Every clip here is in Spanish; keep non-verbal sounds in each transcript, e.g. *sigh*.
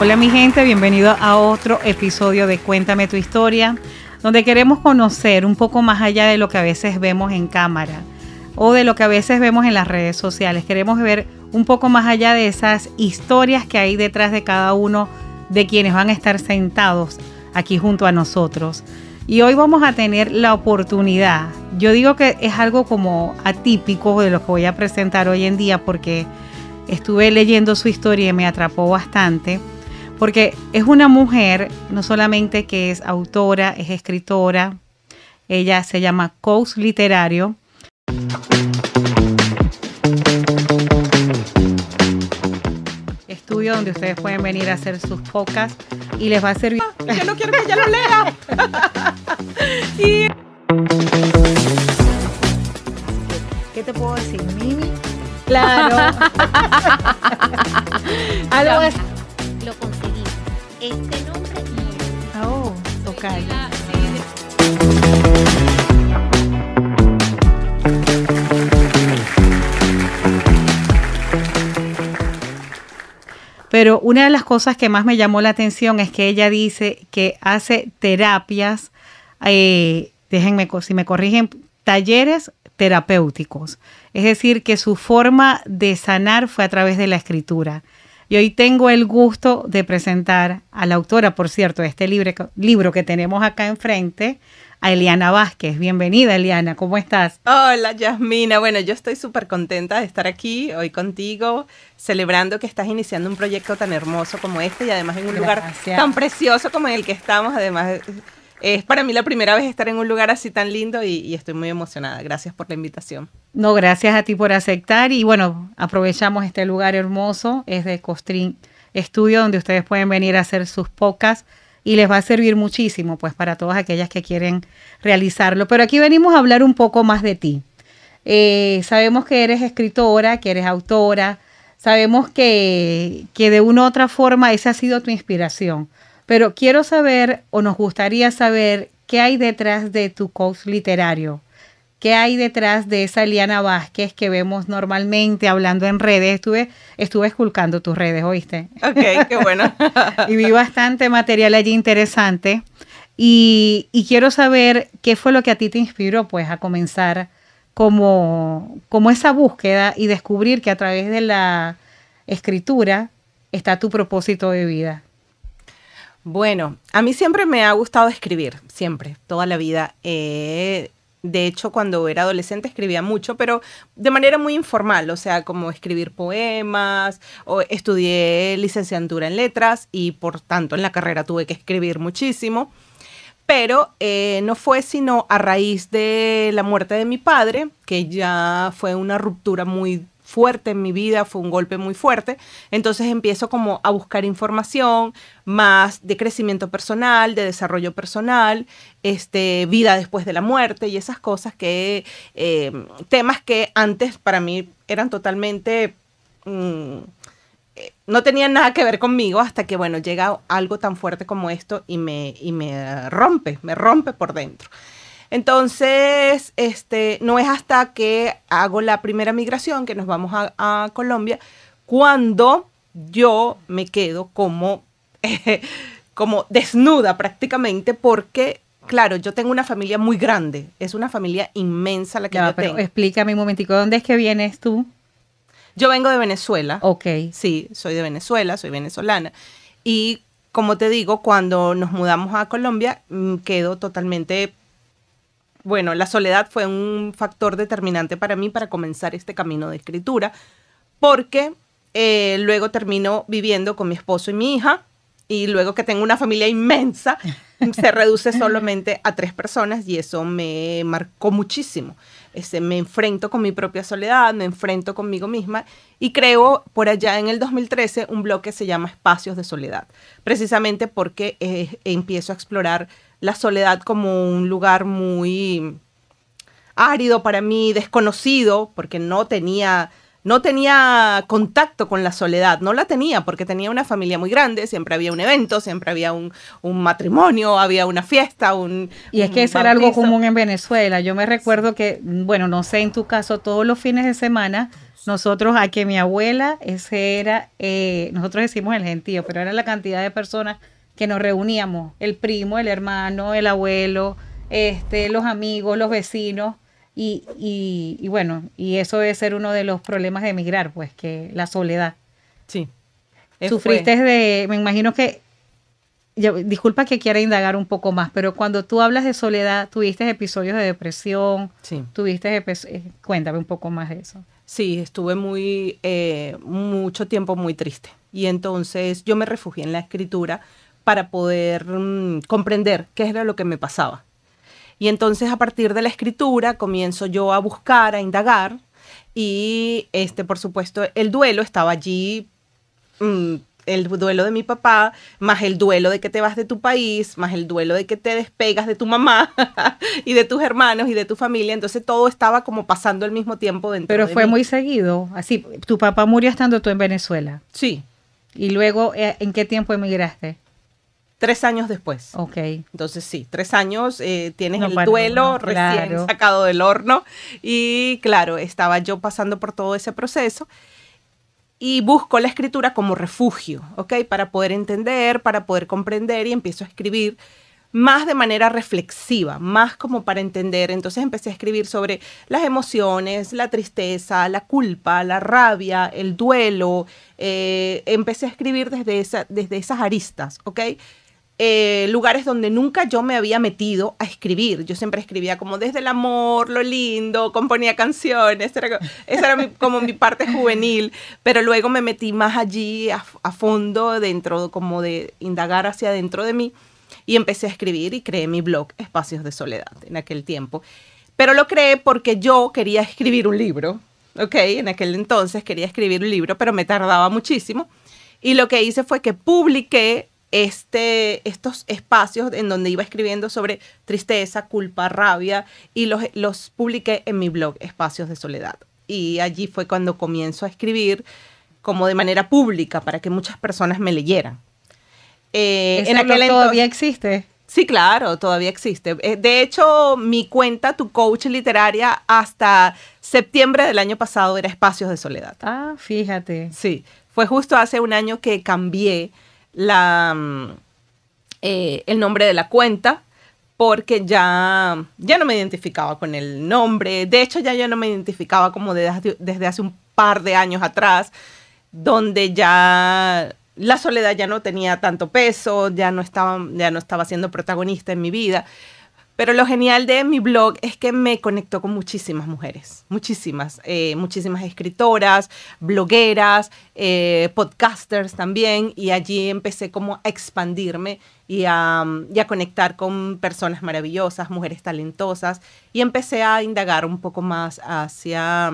Hola mi gente, bienvenido a otro episodio de Cuéntame tu historia, donde queremos conocer un poco más allá de lo que a veces vemos en cámara o de lo que a veces vemos en las redes sociales. Queremos ver un poco más allá de esas historias que hay detrás de cada uno de quienes van a estar sentados aquí junto a nosotros. Y hoy vamos a tener la oportunidad. Yo digo que es algo como atípico de lo que voy a presentar hoy en día porque estuve leyendo su historia y me atrapó bastante porque es una mujer, no solamente que es autora, es escritora, ella se llama coach literario. Estudio donde ustedes pueden venir a hacer sus pocas y les va a servir. Yo ah, no quiero que ella lo lea. *laughs* ¿Qué te puedo decir, Mimi? Claro. *laughs* este nombre. Ah, oh, Pero una de las cosas que más me llamó la atención es que ella dice que hace terapias, eh, déjenme si me corrigen, talleres terapéuticos. Es decir, que su forma de sanar fue a través de la escritura. Y hoy tengo el gusto de presentar a la autora, por cierto, de este libro que tenemos acá enfrente, a Eliana Vázquez. Bienvenida, Eliana, ¿cómo estás? Hola, Yasmina. Bueno, yo estoy súper contenta de estar aquí hoy contigo, celebrando que estás iniciando un proyecto tan hermoso como este y además en un lugar tan precioso como en el que estamos, además es para mí la primera vez estar en un lugar así tan lindo y, estoy muy emocionada. Gracias por la invitación. No, gracias a ti por aceptar y bueno, aprovechamos este lugar hermoso, es de Costrin Estudio, donde ustedes pueden venir a hacer sus pocas y les va a servir muchísimo pues para todas aquellas que quieren realizarlo. Pero aquí venimos a hablar un poco más de ti. Eh, sabemos que eres escritora, que eres autora, sabemos que, que de una u otra forma esa ha sido tu inspiración pero quiero saber o nos gustaría saber qué hay detrás de tu coach literario. ¿Qué hay detrás de esa Eliana Vázquez que vemos normalmente hablando en redes? Estuve, estuve esculcando tus redes, ¿oíste? Ok, qué bueno. *laughs* y vi bastante material allí interesante. Y, quiero saber qué fue lo que a ti te inspiró, pues, a comenzar como, como esa búsqueda y descubrir que a través de la escritura está tu propósito de vida. Bueno, a mí siempre me ha gustado escribir, siempre, toda la vida. Eh, de hecho, cuando era adolescente escribía mucho, pero de manera muy informal, o sea, como escribir poemas, o estudié licenciatura en letras y por tanto en la carrera tuve que escribir muchísimo. Pero eh, no fue sino a raíz de la muerte de mi padre, que ya fue una ruptura muy fuerte en mi vida, fue un golpe muy fuerte. Entonces empiezo como a buscar información más de crecimiento personal, de desarrollo personal, este, vida después de la muerte y esas cosas que, em, temas que antes para mí eran totalmente... Mm, eh, no tenían nada que ver conmigo hasta que, bueno, llega algo tan fuerte como esto y me, y me rompe, me rompe por dentro. Entonces, este, no es hasta que hago la primera migración, que nos vamos a, Colombia, cuando yo me quedo como, *laughs* como desnuda prácticamente porque claro, yo tengo una familia muy grande, es una familia inmensa la que yo pero tengo. Explícame un momentico, ¿dónde es que vienes tú? Yo vengo de Venezuela. Ok. Sí, soy de Venezuela, soy venezolana. Y como te digo, cuando nos mudamos a Colombia, mm, quedo totalmente bueno, la soledad fue un factor determinante para mí para comenzar este camino de escritura, porque eh, luego termino viviendo con mi esposo y mi hija, y luego que tengo una familia inmensa, *laughs* se reduce solamente a tres personas y eso me marcó muchísimo. Este, me enfrento con mi propia soledad, me enfrento conmigo misma y creo por allá en el 2013 un blog que se llama Espacios de Soledad, precisamente porque eh, empiezo a explorar la soledad como un lugar muy árido para mí, desconocido, porque no tenía, no tenía contacto con la soledad, no la tenía porque tenía una familia muy grande, siempre había un evento, siempre había un, un matrimonio, había una fiesta, un... Y es que eso era algo común en Venezuela. Yo me recuerdo que, bueno, no sé en tu caso, todos los fines de semana... Nosotros, a que mi abuela, ese era, eh, nosotros decimos el gentío, pero era la cantidad de personas que nos reuníamos, el primo, el hermano, el abuelo, este, los amigos, los vecinos. Y, bueno, y eso debe ser uno de los problemas de emigrar, pues, que la soledad. Sí. Sufriste de, me imagino que, disculpa que quiera indagar un poco más, pero cuando tú hablas de soledad, tuviste episodios de depresión, tuviste, eh, cuéntame un poco más de eso. Sí, estuve muy, eh, mucho tiempo muy triste. Y entonces yo me refugié en la escritura para poder mm, comprender qué era lo que me pasaba. Y entonces a partir de la escritura comienzo yo a buscar, a indagar y este por supuesto el duelo estaba allí mm, el duelo de mi papá, más el duelo de que te vas de tu país, más el duelo de que te despegas de tu mamá *laughs* y de tus hermanos y de tu familia. Entonces todo estaba como pasando al mismo tiempo dentro Pero fue muy seguido. Así, tu papá murió estando tú en Venezuela. Sí. ¿Y luego eh, en qué tiempo emigraste? Tres años después. Ok. Entonces sí, tres años, eh, tienes el duelo recién sacado del horno y claro, estaba yo pasando por todo ese proceso y busco la escritura como refugio, ¿ok? Para poder entender, para poder comprender y empiezo a escribir más de manera reflexiva, más como para entender. Entonces empecé a escribir sobre las emociones, la tristeza, la culpa, la rabia, el duelo. Eh, empecé a escribir desde, esa, desde esas aristas, ¿ok? Eh, lugares donde nunca yo me había metido a escribir. Yo siempre escribía como desde el amor, lo lindo, componía canciones, era esa era como mi parte juvenil, pero luego me metí más allí a, fondo, dentro, como de indagar hacia dentro de mí, y empecé a escribir y creé mi blog Espacios de Soledad en aquel tiempo. Pero lo creé porque yo quería escribir un libro, ¿ok? En aquel entonces quería escribir un libro, pero me tardaba muchísimo. Y lo que hice fue que publiqué este, estos espacios en donde iba escribiendo sobre tristeza, culpa, rabia y los, los publiqué en mi blog Espacios de Soledad. Y allí fue cuando comienzo a escribir como de manera pública para que muchas personas me leyeran. Eh, en aquel todavía existe? Sí, claro, todavía existe. Eh, de hecho, mi cuenta, tu coach literaria, hasta septiembre del año pasado era Espacios de Soledad. Ah, fíjate. Sí, fue justo hace un año que cambié la, mm, eh, el nombre de la cuenta porque ya, ya no me identificaba con el nombre. De hecho, ya yo no me identificaba como desde, hace un par de años atrás, donde ya la soledad ya no tenía tanto peso, ya no estaba, ya no estaba siendo protagonista en mi vida. Pero lo genial de mi blog es que me conectó con muchísimas mujeres, muchísimas, eh, muchísimas escritoras, blogueras, eh, podcasters también, y allí empecé como a expandirme y a, conectar con personas maravillosas, mujeres talentosas, y empecé a indagar un poco más hacia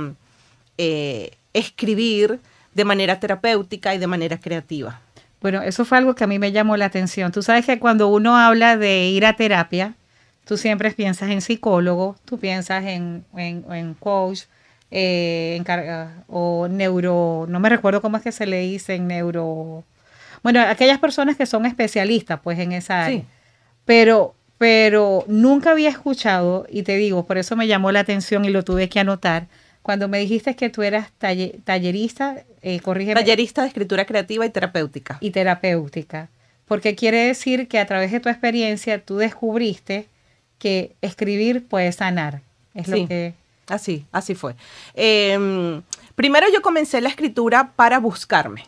eh, escribir de manera terapéutica y de manera creativa. Bueno, eso fue algo que a mí me llamó la atención. Tú sabes que cuando uno habla de ir a terapia, Tú siempre piensas en psicólogo, tú piensas en, en, en coach, eh, en, o neuro, no me recuerdo cómo es que se le dice en neuro. Bueno, aquellas personas que son especialistas, pues, en esa área. Sí. Pero, pero nunca había escuchado, y te digo, por eso me llamó la atención y lo tuve que anotar, cuando me dijiste que tú eras tallerista, eh, corrígeme. Tallerista de escritura creativa y terapéutica. Y terapéutica. Porque quiere decir que a través de tu experiencia tú descubriste que escribir puede sanar. Es lo que... Así, así fue. Em, primero yo comencé la escritura para buscarme.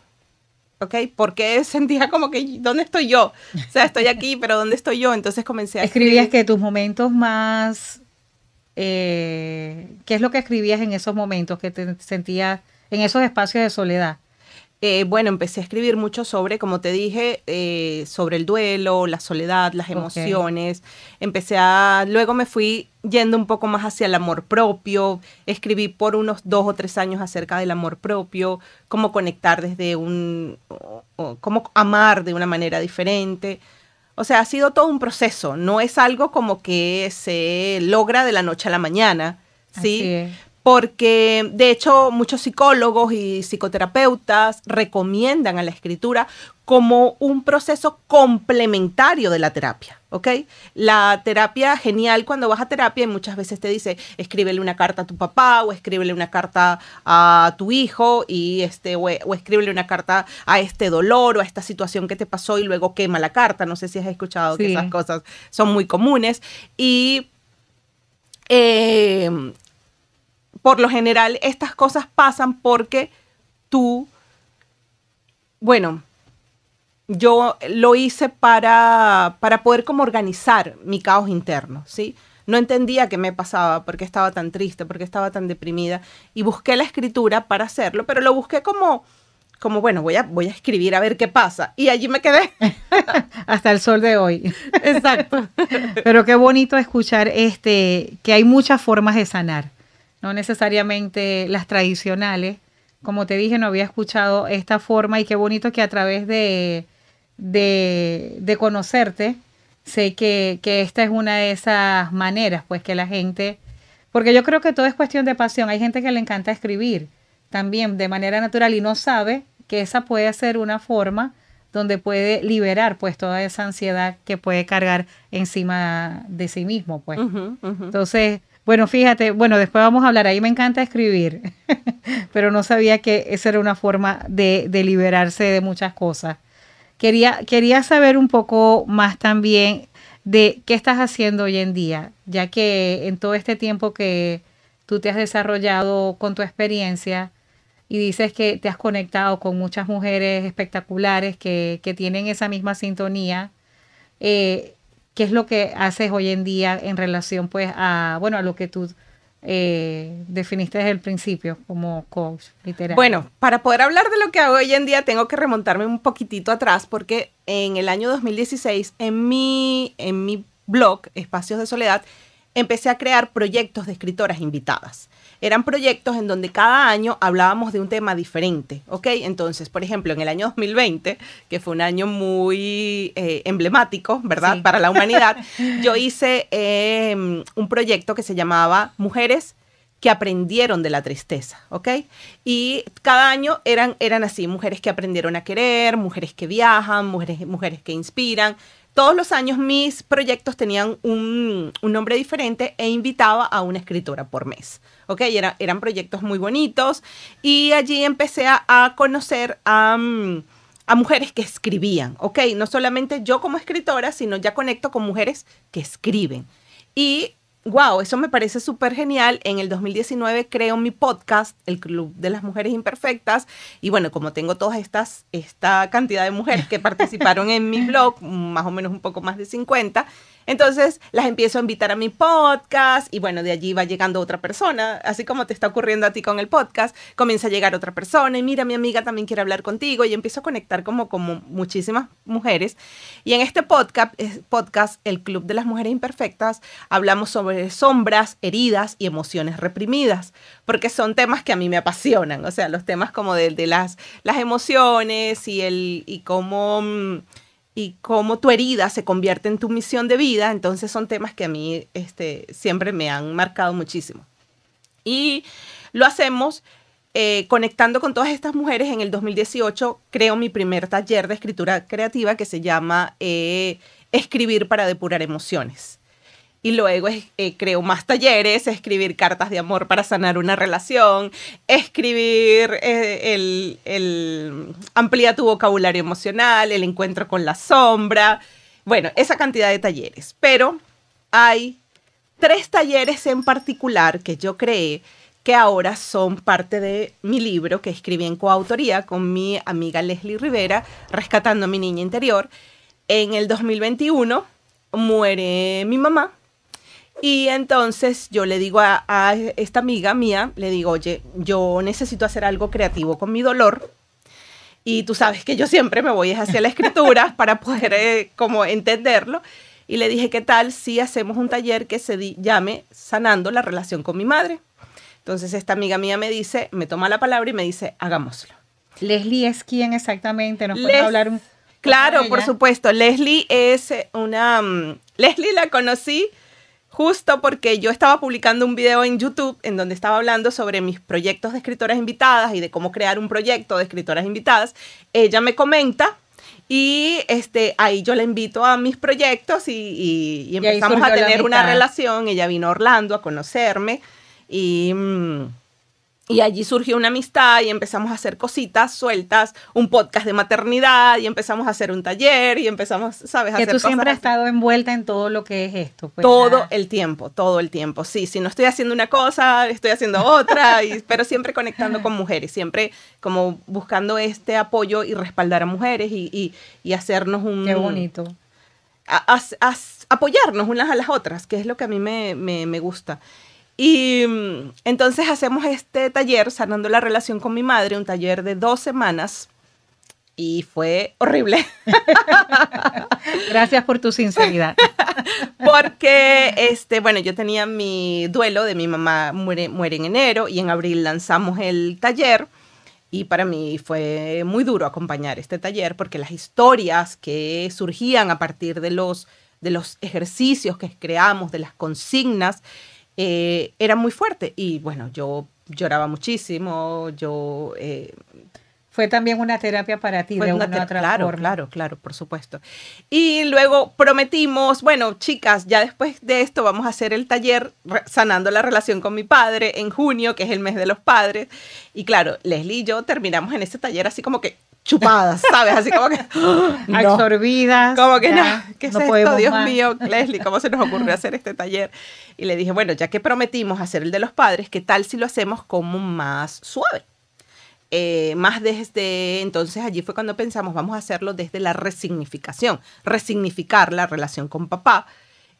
¿ok? Porque sentía como que, ¿dónde estoy yo? O sea, estoy aquí, pero ¿dónde estoy yo? Entonces comencé a... Escribir. Escribías que tus momentos más... Eh, ¿Qué es lo que escribías en esos momentos que te sentías en esos espacios de soledad? Eh, bueno, empecé a escribir mucho sobre, como te dije, eh, sobre el duelo, la soledad, las emociones. Empecé a, luego me fui yendo un poco más hacia el amor propio. Escribí por unos dos o tres años acerca del amor propio, cómo conectar desde un, cómo amar de una manera diferente. O sea, ha sido todo un proceso. No es algo como que se logra de la noche a la mañana, ¿sí? porque de hecho muchos psicólogos y psicoterapeutas recomiendan a la escritura como un proceso complementario de la terapia, ¿ok? La terapia genial cuando vas a terapia muchas veces te dice, escríbele una carta a tu papá o escríbele una carta a tu hijo y este o, escríbele una carta a este dolor o a esta situación que te pasó y luego quema la carta, no sé si has escuchado que esas cosas son muy comunes y eh, por lo general estas cosas pasan porque tú, bueno, yo lo hice para, para poder como organizar mi caos interno, ¿sí? No entendía qué me pasaba, por qué estaba tan triste, por qué estaba tan deprimida. Y busqué la escritura para hacerlo, pero lo busqué como, como bueno, voy a, voy a escribir a ver qué pasa. Y allí me quedé. *laughs* Hasta el sol de hoy. Exacto. *laughs* pero qué bonito escuchar este, que hay muchas formas de sanar no necesariamente las tradicionales. Como te dije, no había escuchado esta forma y qué bonito que a través de, de, de conocerte, sé que, que, esta es una de esas maneras, pues que la gente, porque yo creo que todo es cuestión de pasión, hay gente que le encanta escribir también de manera natural y no sabe que esa puede ser una forma donde puede liberar pues toda esa ansiedad que puede cargar encima de sí mismo, pues. Entonces, bueno, fíjate, bueno, después vamos a hablar, ahí me encanta escribir, *laughs* pero no sabía que esa era una forma de, liberarse de muchas cosas. Quería, quería saber un poco más también de qué estás haciendo hoy en día, ya que en todo este tiempo que tú te has desarrollado con tu experiencia, y dices que te has conectado con muchas mujeres espectaculares que, que tienen esa misma sintonía. Eh, ¿Qué es lo que haces hoy en día en relación pues a, bueno, a lo que tú eh, definiste desde el principio como coach literal? Bueno, para poder hablar de lo que hago hoy en día tengo que remontarme un poquitito atrás porque en el año 2016 en mi, en mi blog Espacios de Soledad empecé a crear proyectos de escritoras invitadas eran proyectos en donde cada año hablábamos de un tema diferente, ¿ok? Entonces, por ejemplo, en el año 2020, que fue un año muy eh, emblemático, ¿verdad? Para la humanidad, *laughs* yo hice em, un proyecto que se llamaba Mujeres que aprendieron de la tristeza, ¿ok? Y cada año eran, eran así, mujeres que aprendieron a querer, mujeres que viajan, mujeres, mujeres que inspiran, todos los años mis proyectos tenían un, un nombre diferente e invitaba a una escritora por mes. ¿ok? eran proyectos muy bonitos y allí empecé a, conocer a, a, mujeres que escribían, ¿ok? No solamente yo como escritora, sino ya conecto con mujeres que escriben. Y wow, eso me parece súper genial. En el 2019 creo mi podcast, El Club de las Mujeres Imperfectas. Y bueno, como tengo todas estas, esta cantidad de mujeres que participaron en mi blog, más o menos un poco más de 50, entonces las empiezo a invitar a mi podcast y bueno, de allí va llegando otra persona, así como te está ocurriendo a ti con el podcast, comienza a llegar otra persona y mira, mi amiga también quiere hablar contigo y empiezo a conectar como, como muchísimas mujeres. Y en este podcast, podcast, El Club de las Mujeres Imperfectas, hablamos sobre sombras, heridas y emociones reprimidas, porque son temas que a mí me apasionan, o sea, los temas como de, de las, las emociones y, el, y cómo... Mm, y cómo tu herida se convierte en tu misión de vida. Entonces son temas que a mí este, siempre me han marcado muchísimo. Y lo hacemos eh, conectando con todas estas mujeres. En el 2018 creo mi primer taller de escritura creativa que se llama eh, Escribir para depurar emociones y luego eh, creo más talleres, escribir cartas de amor para sanar una relación, escribir eh, el, el, amplía tu vocabulario emocional, el encuentro con la sombra, bueno, esa cantidad de talleres. Pero hay tres talleres en particular que yo creé que ahora son parte de mi libro que escribí en coautoría con mi amiga Leslie Rivera, Rescatando a mi niña interior. En el 2021 muere mi mamá y entonces yo le digo a, esta amiga mía, le digo, oye, yo necesito hacer algo creativo con mi dolor. Y tú sabes que yo siempre me voy hacia la escritura *laughs* para poder eh, como entenderlo. Y le dije, ¿qué tal si hacemos un taller que se llame Sanando la relación con mi madre? Entonces esta amiga mía me dice, me toma la palabra y me dice, hagámoslo. Leslie es quién exactamente nos puede hablar Claro, por supuesto. Leslie es una... Mm, Leslie la conocí justo porque yo estaba publicando un video en YouTube en donde estaba hablando sobre mis proyectos de escritoras invitadas y de cómo crear un proyecto de escritoras invitadas. Ella me comenta y este, ahí yo la invito a mis proyectos y, empezamos a tener una relación. Ella vino a Orlando a conocerme y... Mm, y allí surgió una amistad y empezamos a hacer cositas sueltas, un podcast de maternidad y empezamos a hacer un taller y empezamos, ¿sabes? A que tú siempre has estado envuelta en todo lo que es esto. Pues, todo el tiempo, todo el tiempo. Sí, si no estoy haciendo una cosa, estoy haciendo otra, *laughs* y, pero siempre conectando con mujeres, siempre como buscando este apoyo y respaldar a mujeres y, y, y hacernos un... Qué bonito. A, apoyarnos unas a las otras, que es lo que a mí me, me, me gusta. Y mm, entonces hacemos este taller, sanando la relación con mi madre, un taller de dos semanas. Y fue horrible. *laughs* Gracias por tu sinceridad. *laughs* Porque, este, bueno, yo tenía mi duelo de mi mamá muere, muere en enero y en abril lanzamos el taller. Y para mí fue muy duro acompañar este taller porque las historias que surgían a partir de los, de los ejercicios que creamos, de las consignas, eh, era muy fuerte. Y bueno, yo lloraba muchísimo, yo... Eh, fue también una terapia para ti, de una, terapia otra claro, Claro, claro, por supuesto. Y luego prometimos, bueno, chicas, ya después de esto vamos a hacer el taller sanando la relación con mi padre en junio, que es el mes de los padres. Y claro, Leslie y yo terminamos en ese taller así como que chupadas, ¿sabes? Así como que *gasps* absorbidas. Como que no, no esto? Dios mío, Leslie, ¿cómo se nos ocurrió hacer este taller? Y le dije, bueno, ya que prometimos hacer el de los padres, ¿qué tal si lo hacemos como más suave? Eh, más desde entonces allí fue cuando pensamos vamos a hacerlo desde la resignificación, resignificar la relación con papá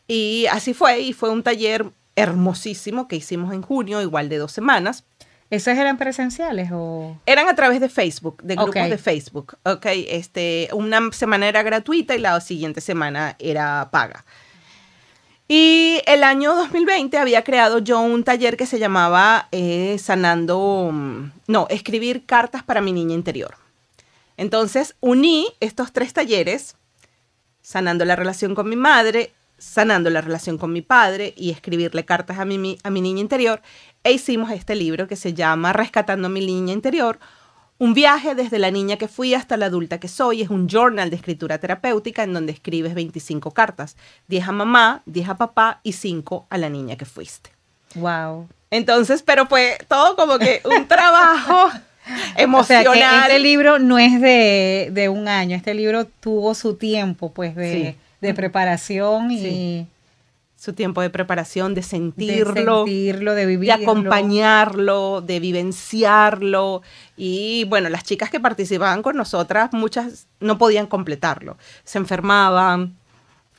y así fue y fue un taller hermosísimo que hicimos en junio, igual de dos semanas ¿Esas eran presenciales o...? Eran a través de Facebook, de grupos de Facebook, ok. Este, una semana era gratuita y la siguiente semana era paga. Y el año 2020 había creado yo un taller que se llamaba eh, Sanando, mm, no, escribir cartas para mi niña interior. Entonces uní estos tres talleres, sanando la relación con mi madre, sanando la relación con mi padre y escribirle cartas a mi, a mi niña interior e hicimos este libro que se llama Rescatando a mi niña interior, un viaje desde la niña que fui hasta la adulta que soy. Es un journal de escritura terapéutica en donde escribes 25 cartas, 10 a mamá, 10 a papá y 5 a la niña que fuiste. Wow. Entonces, pero fue todo como que un trabajo *laughs* emocional. este libro no es de, un año, este libro tuvo su tiempo pues de, preparación y su tiempo de preparación, de sentirlo, de, de, vivirlo. acompañarlo, de vivenciarlo. Y bueno, las chicas que participaban con nosotras, muchas no podían completarlo, se enfermaban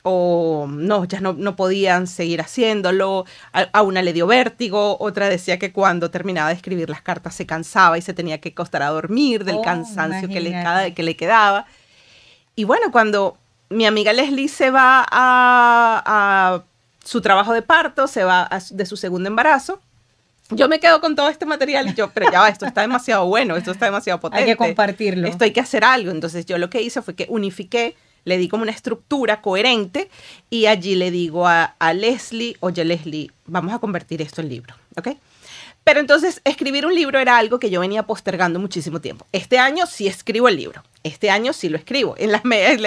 o no, ya no, podían seguir haciéndolo, a, una le dio vértigo, otra decía que cuando terminaba de escribir las cartas se cansaba y se tenía que costar a dormir del oh, cansancio que le, quedaba. Y bueno, cuando mi amiga Leslie se va a su trabajo de parto, se va de su segundo embarazo. Yo me quedo con todo este material y yo, pero ya va, esto está demasiado bueno, esto está demasiado potente. Hay que compartirlo. Esto hay que hacer algo. Entonces yo lo que hice fue que unifiqué, le di como una estructura coherente y allí le digo a, a Leslie, oye Leslie, vamos a convertir esto en libro, ¿ok? Pero entonces escribir un libro era algo que yo venía postergando muchísimo tiempo. Este año sí escribo el libro. Este año sí lo escribo. En las en,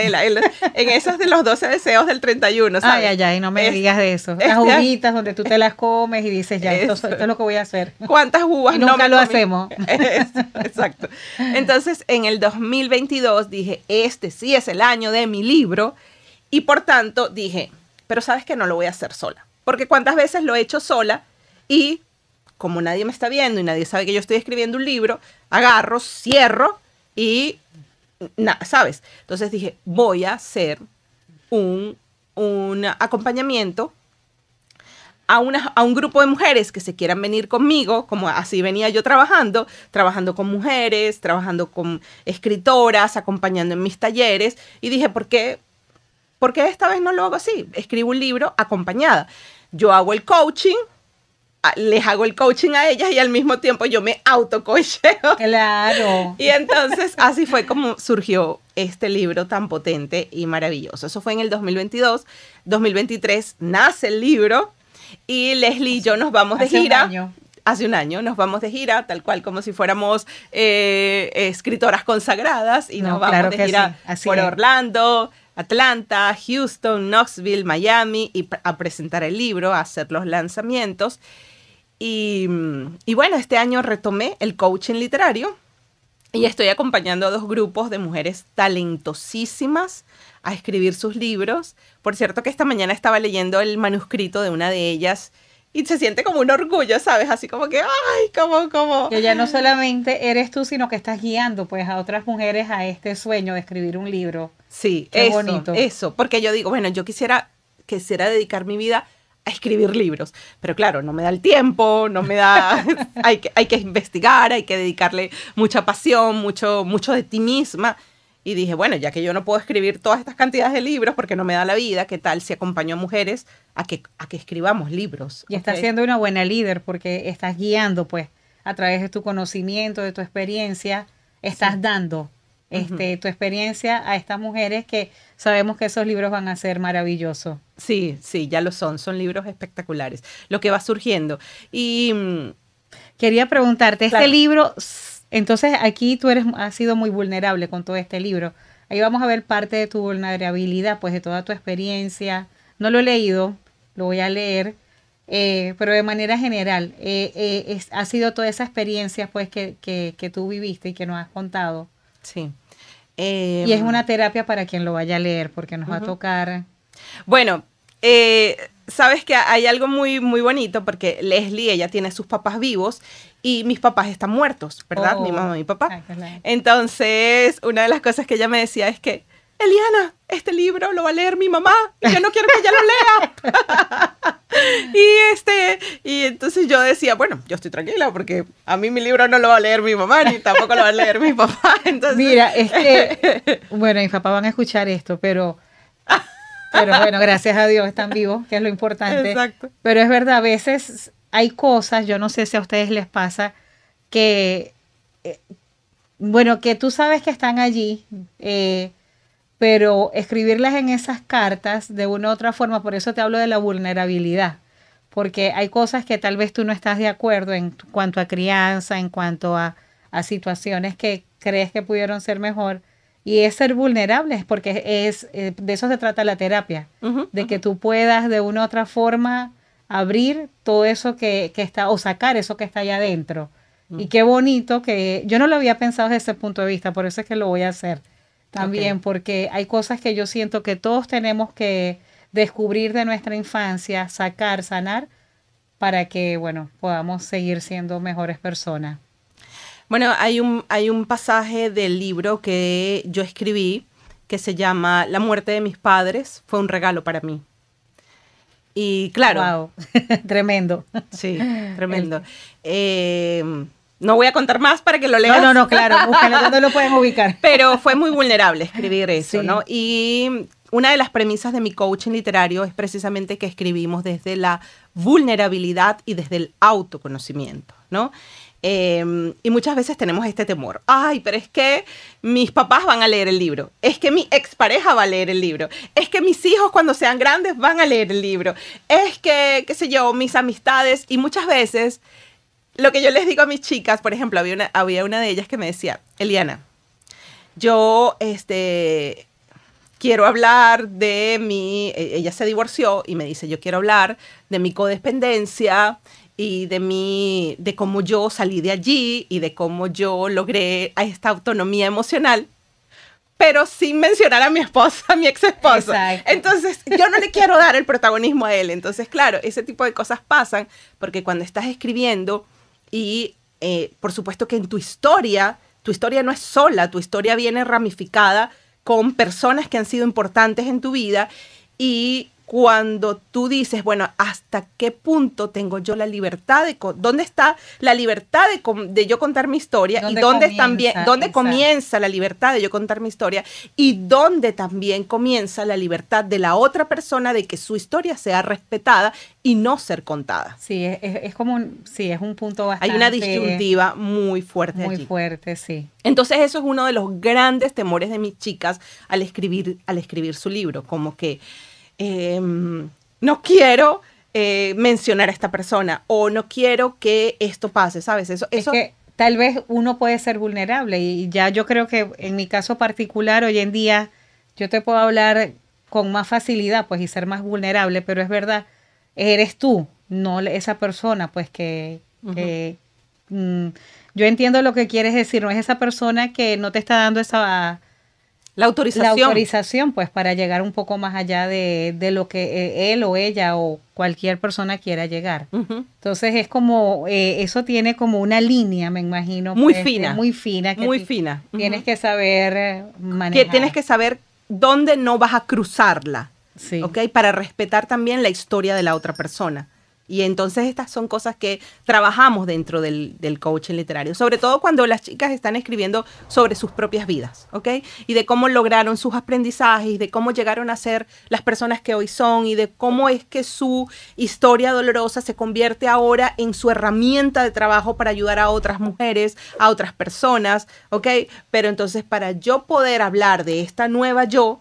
en, de los 12 deseos del 31. ¿sabes? Ay, ay, ay, no me digas de eso. Este las este donde tú te las comes y dices, ya, esto, es lo que voy a hacer. ¿Cuántas uvas nunca no lo hacemos? *laughs* exacto. Entonces, en el 2022 dije, este sí es el año de mi libro. Y por tanto dije, pero sabes que no lo voy a hacer sola. Porque cuántas veces lo he hecho sola y como nadie me está viendo y nadie sabe que yo estoy escribiendo un libro, agarro, cierro y, ¿sabes? Entonces dije, voy a hacer un, acompañamiento a, a, un grupo de mujeres que se quieran venir conmigo, como así venía yo trabajando, trabajando con mujeres, trabajando con escritoras, acompañando en mis talleres, y dije, ¿por qué? ¿Por qué esta vez no lo hago así? Escribo un libro acompañada. Yo hago el coaching, les hago el coaching a ellas y al mismo tiempo yo me autococheo. *laughs* Claro. Y entonces así fue como surgió este libro tan potente y maravilloso. Eso fue en el 2022. 2023 nace el libro y Leslie y yo nos vamos de hace Un año. Hace un año nos vamos de gira, tal cual como si fuéramos eh, escritoras consagradas y nos vamos a de gira por Orlando, Atlanta, Houston, Knoxville, Miami y a presentar el libro, a hacer los lanzamientos. Y, bueno, este año retomé el coaching literario y estoy acompañando a dos grupos de mujeres talentosísimas a escribir sus libros. Por cierto que esta mañana estaba leyendo el manuscrito de una de ellas y se siente como un orgullo, ¿sabes? Así como que, ay, como, como. Que ya no solamente eres tú, sino que estás guiando pues a otras mujeres a este sueño de escribir un libro. Sí, Qué bonito. eso, porque yo digo, bueno, yo quisiera, que quisiera dedicar mi vida a escribir libros. Pero claro, no me da el tiempo, no me da... *laughs* hay, que, hay que investigar, hay que dedicarle mucha pasión, mucho, mucho de ti misma. Y dije, bueno, ya que yo no puedo escribir todas estas cantidades de libros porque no me da la vida, ¿qué tal si acompaño a mujeres a que, a que escribamos libros? Y estás siendo una buena líder porque estás guiando, pues, a través de tu conocimiento, de tu experiencia, estás dando este, tu experiencia a estas mujeres que sabemos que esos libros van a ser maravillosos. Sí, sí, ya lo son, son libros espectaculares, lo que va surgiendo. Y mm, quería preguntarte, este libro, entonces aquí tú eres, has sido muy vulnerable con todo este libro. Ahí vamos a ver parte de tu vulnerabilidad, pues de toda tu experiencia. No lo he leído, lo voy a leer. Eh, pero de manera general, eh, eh, ha sido toda esa experiencia pues, que, que, que, tú viviste y que nos has contado. Sí. y es em, una terapia para quien lo vaya a leer, porque nos va a tocar. Bueno, eh, sabes que hay algo muy, muy bonito, porque Leslie, ella tiene sus papás vivos y mis papás están muertos, ¿verdad? Mi oh. mamá y mi papá. Entonces, una de las cosas que ella me decía es que Eliana, este libro lo va a leer mi mamá y yo no quiero que ella lo lea. *laughs* y este, y entonces yo decía, bueno, yo estoy tranquila porque a mí mi libro no lo va a leer mi mamá ni tampoco lo va a leer mi papá. *laughs* Mira, es que, bueno, mis papá van a escuchar esto, pero... Pero bueno, gracias a Dios están vivos, que es lo importante. Exacto. Pero es verdad, a veces hay cosas, yo no sé si a ustedes les pasa, que, eh, bueno, que tú sabes que están allí, eh, pero escribirlas en esas cartas de una u otra forma, por eso te hablo de la vulnerabilidad, porque hay cosas que tal vez tú no estás de acuerdo en cuanto a crianza, en cuanto a, situaciones que crees que pudieron ser mejor. Y es ser vulnerables, porque es, eh, de eso se trata la terapia, de que tú puedas de una u otra forma abrir todo eso que, que está, o sacar eso que está allá adentro. Mm. Y qué bonito que yo no lo había pensado desde ese punto de vista, por eso es que lo voy a hacer también, porque hay cosas que yo siento que todos tenemos que descubrir de nuestra infancia, sacar, sanar, para que, bueno, podamos seguir siendo mejores personas. Bueno, hay un, hay un pasaje del libro que yo escribí que se llama La muerte de mis padres fue un regalo para mí. Y claro. Wow. *laughs* tremendo. Sí, *laughs* tremendo. No voy a contar más para que lo leas. No, no, no, claro, *laughs* búsquenlo donde lo pueden ubicar? Pero fue muy vulnerable escribir eso, ¿no? Y una de las premisas de mi coaching literario es precisamente que escribimos desde la vulnerabilidad y desde el autoconocimiento, ¿no? Em, y muchas veces tenemos este temor. Ay, pero es que mis papás van a leer el libro. Es que mi expareja va a leer el libro. Es que mis hijos cuando sean grandes van a leer el libro. Es que, qué sé yo, mis amistades. Y muchas veces lo que yo les digo a mis chicas, por ejemplo, había una, había una de ellas que me decía, Eliana, yo este, quiero hablar de mi, e-, ella se divorció y me dice, yo quiero hablar de mi codependencia y de mi, de cómo yo salí de allí y de cómo yo logré esta autonomía emocional pero sin mencionar a mi esposa, a mi ex esposo. Entonces, yo no le quiero dar el protagonismo a él. Entonces, claro, ese tipo de cosas pasan porque cuando estás escribiendo, y eh, por supuesto que en tu historia, tu historia no es sola, tu historia viene ramificada con personas que han sido importantes en tu vida y cuando tú dices, bueno, ¿hasta qué punto tengo yo la libertad de... ¿Dónde está la libertad de, yo contar mi historia? y dónde comienza, también... ¿Dónde comienza la libertad de yo contar mi historia? Y dónde también comienza la libertad de la otra persona de que su historia sea respetada y no ser contada. Sí, es, como un, sí, es un punto bastante... Hay una disyuntiva muy fuerte. Muy fuerte, sí. Entonces eso es uno de los grandes temores de mis chicas al escribir, al escribir su libro, como que Em, no quiero eh, mencionar a esta persona o no quiero que esto pase, ¿sabes? Eso, Es que tal vez uno puede ser vulnerable y ya yo creo que en mi caso particular hoy en día yo te puedo hablar con más facilidad pues y ser más vulnerable, pero es verdad, eres tú, no esa persona pues que... Mm, yo entiendo lo que quieres decir, no es esa persona que no te está dando esa la autorización. La autorización, pues, para llegar un poco más allá de, lo que eh, él o ella o cualquier persona quiera llegar. Entonces es como, eh, eso tiene como una línea, me imagino. Muy pues, fina. Muy fina. muy fina. Tienes que saber manejar. Que tienes que saber dónde no vas a cruzarla. Sí. ¿Ok? Para respetar también la historia de la otra persona. Y entonces estas son cosas que trabajamos dentro del, del, coaching literario, sobre todo cuando las chicas están escribiendo sobre sus propias vidas, ¿ok? Y de cómo lograron sus aprendizajes, de cómo llegaron a ser las personas que hoy son y de cómo es que su historia dolorosa se convierte ahora en su herramienta de trabajo para ayudar a otras mujeres, a otras personas, ¿ok? Pero entonces para yo poder hablar de esta nueva yo,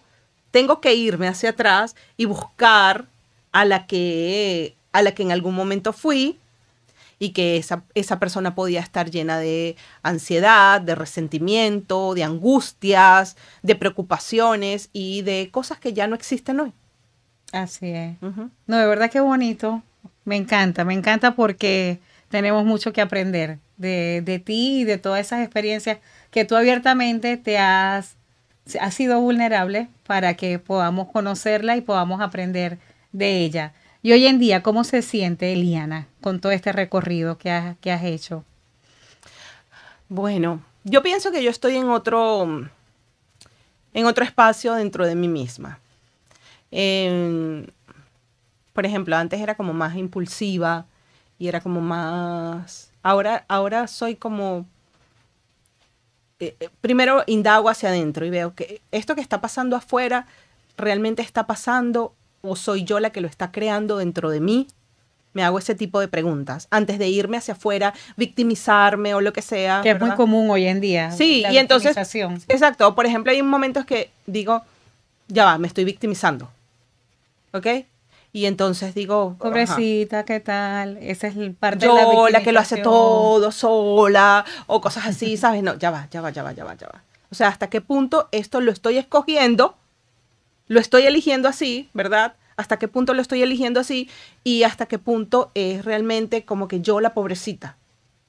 tengo que irme hacia atrás y buscar a la que a la que en algún momento fui y que esa, esa persona podía estar llena de ansiedad, de resentimiento, de angustias, de preocupaciones y de cosas que ya no existen hoy. Así es. No, de verdad que bonito. Me encanta, me encanta porque tenemos mucho que aprender de, de, ti y de todas esas experiencias que tú abiertamente te has, has sido vulnerable para que podamos conocerla y podamos aprender de ella. Y hoy en día, ¿cómo se siente, Eliana, con todo este recorrido que has, que hecho? Bueno, yo pienso que yo estoy en otro, en otro espacio dentro de mí misma. por ejemplo, antes era como más impulsiva y era como más... Ahora, ahora soy como... Eh, eh, primero indago hacia adentro y veo que esto que está pasando afuera realmente está pasando o soy yo la que lo está creando dentro de mí? Me hago ese tipo de preguntas antes de irme hacia afuera, victimizarme o lo que sea. Que es muy común hoy en día. Sí, y entonces. Exacto. Por ejemplo, hay momentos que digo, ya va, me estoy victimizando. ¿Ok? Y entonces digo. Pobrecita, ¿qué tal? Esa es el parte de la, la que lo hace todo sola, o cosas así, ¿sabes? No, ya va, ya va, ya va, ya va, ya va. O sea, ¿hasta qué punto esto lo estoy escogiendo? lo estoy eligiendo así, ¿verdad? Hasta qué punto lo estoy eligiendo así y hasta qué punto es realmente como que yo la pobrecita,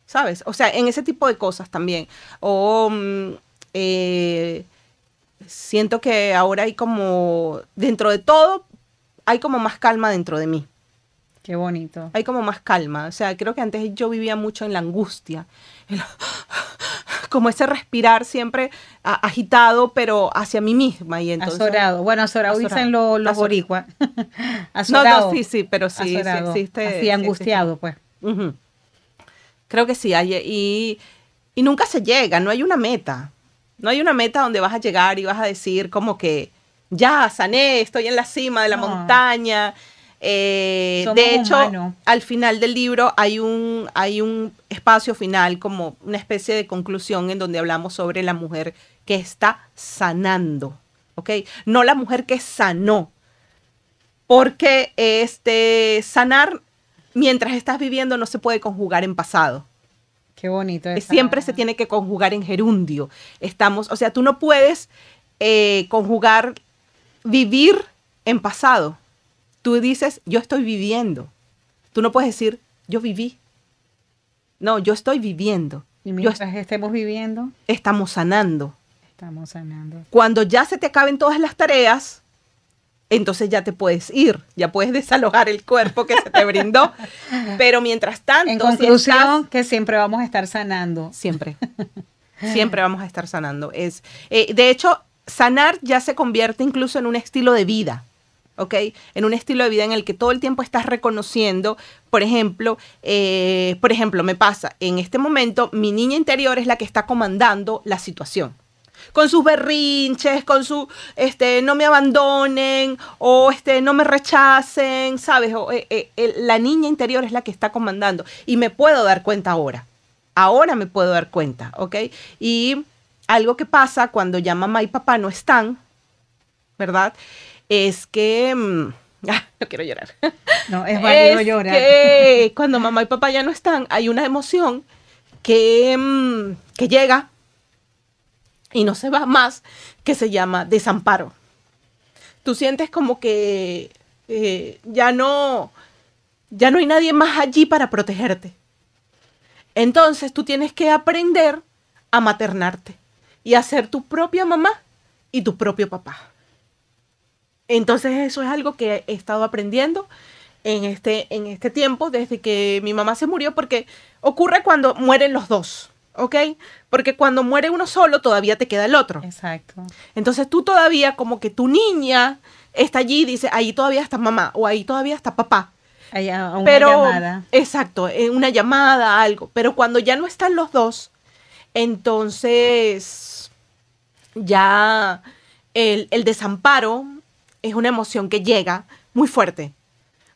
¿sabes? O sea, en ese tipo de cosas también. O mm, eh, siento que ahora hay como, dentro de todo, hay como más calma dentro de mí. Qué bonito. Hay como más calma. O sea, creo que antes yo vivía mucho en la angustia como ese respirar siempre agitado, pero hacia mí misma. Y entonces, azorado. Bueno, azorado, dicen los, los boricuas. *laughs* *laughs* no, no, sí, sí, pero sí, sí existe. Así angustiado, pues. Creo que sí, y, nunca se llega, no hay una meta. No hay una meta donde vas a llegar y vas a decir como que ya sané, estoy en la cima de la montaña eh, de hecho, al final del libro hay un, hay un espacio final como una especie de conclusión en donde hablamos sobre la mujer que está sanando, ¿ok? No la mujer que sanó, porque este, sanar mientras estás viviendo no se puede conjugar en pasado. Qué bonito. Siempre se tiene que conjugar en gerundio. Estamos, o sea, tú no puedes eh, conjugar vivir en pasado. Tú dices, yo estoy viviendo. Tú no puedes decir, yo viví. No, yo estoy viviendo. Y mientras estemos viviendo, estamos sanando. Estamos sanando. Cuando ya se te acaben todas las tareas, entonces ya te puedes ir, ya puedes desalojar el cuerpo que se te *laughs* brindó. Pero mientras tanto, en conclusión, que siempre vamos a estar sanando. Siempre. *laughs* siempre vamos a estar sanando. Es, eh, de hecho, sanar ya se convierte incluso en un estilo de vida. ¿ok? En un estilo de vida en el que todo el tiempo estás reconociendo, por ejemplo, eh, por ejemplo, me pasa, en este momento mi niña interior es la que está comandando la situación. Con sus berrinches, con su, este, no me abandonen o este, no me rechacen, ¿sabes? Eh, eh, la niña interior es la que está comandando y me puedo dar cuenta ahora. Ahora me puedo dar cuenta, ¿ok? Y algo que pasa cuando ya mamá y papá no están, ¿verdad? es que... Mm, *laughs* ah, no quiero llorar. *laughs* No, es Que cuando mamá y papá ya no están, hay una emoción mm, que, llega y no se va más, que se llama desamparo. Tú sientes como que eh, ya no, ya no hay nadie más allí para protegerte. Entonces tú tienes que aprender a maternarte y a ser tu propia mamá y tu propio papá. Entonces eso es algo que he estado aprendiendo en este, en este tiempo, desde que mi mamá se murió, porque ocurre cuando mueren los dos, ¿ok? Porque cuando muere uno solo, todavía te queda el otro. Exacto. Entonces tú todavía, como que tu niña está allí y dice, ahí todavía está mamá o ahí todavía está papá. Hay una llamada. Exacto, eh, una llamada, algo. Pero cuando ya no están los dos, entonces ya el, el desamparo es una emoción que llega muy fuerte,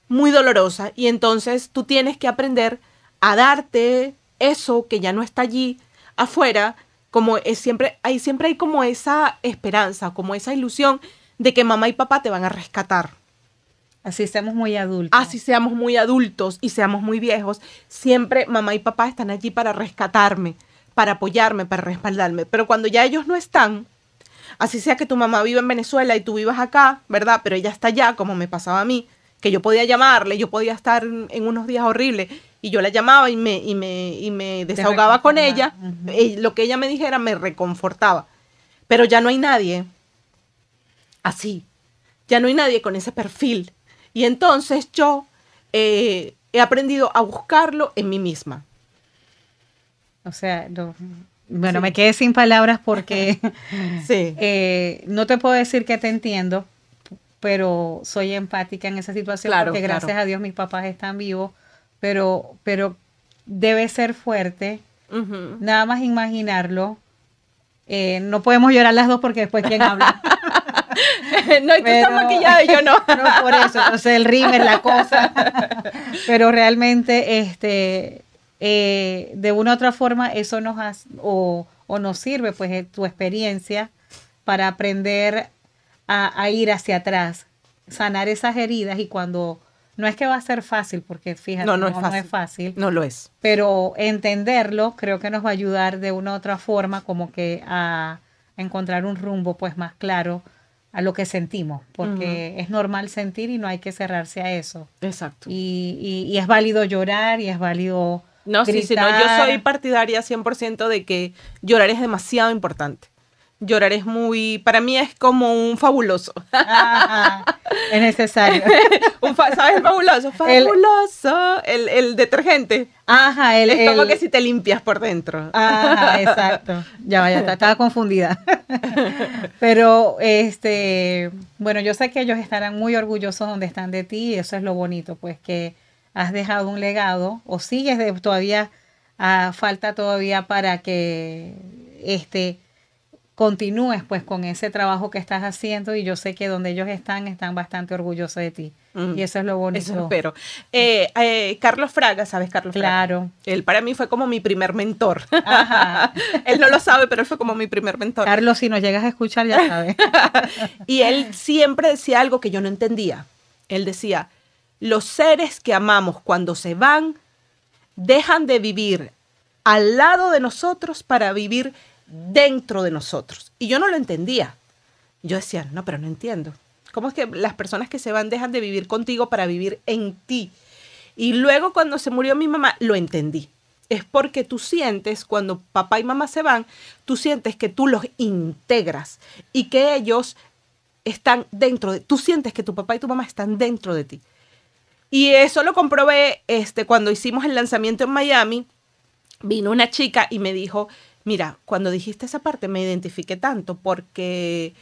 muy dolorosa, y entonces tú tienes que aprender a darte eso que ya no está allí afuera, como es siempre, hay, siempre hay como esa esperanza, como esa ilusión de que mamá y papá te van a rescatar. Así seamos muy adultos. Así seamos muy adultos y seamos muy viejos. Siempre mamá y papá están allí para rescatarme, para apoyarme, para respaldarme. Pero cuando ya ellos no están, así sea que tu mamá vive en Venezuela y tú vivas acá, ¿verdad? Pero ella está allá, como me pasaba a mí, que yo podía llamarle, yo podía estar en unos días horribles y yo la llamaba y me, y me, y me desahogaba con ella, eh, lo que ella me dijera me reconfortaba. Pero ya no hay nadie así, ya no hay nadie con ese perfil. Y entonces yo eh, he aprendido a buscarlo en mí misma. O sea, lo, bueno, me quedé sin palabras porque *laughs* eh, no te puedo decir que te entiendo, pero soy empática en esa situación porque gracias a Dios mis papás están vivos, pero, pero debe ser fuerte. Nada más imaginarlo. Eh, no podemos llorar las dos porque después quién habla. *laughs* no, y tú pero, estás maquillada yo no. *laughs* no, por eso. Entonces el es la cosa. pero realmente, este, eh, de una u otra forma eso nos o, nos sirve pues eh, tu experiencia para aprender a, ir hacia atrás, sanar esas heridas y cuando no es que va a ser fácil porque fíjate no, es, fácil. no lo es pero entenderlo creo que nos va a ayudar de una u otra forma como que a encontrar un rumbo pues más claro a lo que sentimos, porque es normal sentir y no hay que cerrarse a eso. Exacto. y, y es válido llorar y es válido no, sí, sí, no, yo soy partidaria 100% de que llorar es demasiado importante. Llorar es muy, para mí es como un fabuloso. es necesario. *laughs* un ¿Sabes? Fabuloso, fabuloso. El, detergente. Ajá, el, es como que si te limpias por dentro. Ajá, exacto. Ya vaya, estaba confundida. *laughs* Pero, este, bueno, yo sé que ellos estarán muy orgullosos donde están de ti y eso es lo bonito, pues que has dejado un legado o sigues de, todavía, a, ah, falta todavía para que este, continúes pues con ese trabajo que estás haciendo y yo sé que donde ellos están están bastante orgullosos de ti. Y eso es lo bonito. Eso espero. Eh, eh, Carlos Fraga, ¿sabes Carlos claro. Fraga? Él para mí fue como mi primer mentor. *laughs* él no lo sabe, pero él fue como mi primer mentor. Carlos, si nos llegas a escuchar, ya *laughs* sabes. y él siempre decía algo que yo no entendía. Él decía, los seres que amamos cuando se van dejan de vivir al lado de nosotros para vivir dentro de nosotros. Y yo no lo entendía. Yo decía, no, pero no entiendo. ¿Cómo es que las personas que se van dejan de vivir contigo para vivir en ti? Y luego cuando se murió mi mamá, lo entendí. Es porque tú sientes, cuando papá y mamá se van, tú sientes que tú los integras y que ellos están dentro de, tú sientes que tu papá y tu mamá están dentro de ti. Y eso lo comprobé este, cuando hicimos el lanzamiento en Miami. Vino una chica y me dijo, mira, cuando dijiste esa parte me identifiqué tanto porque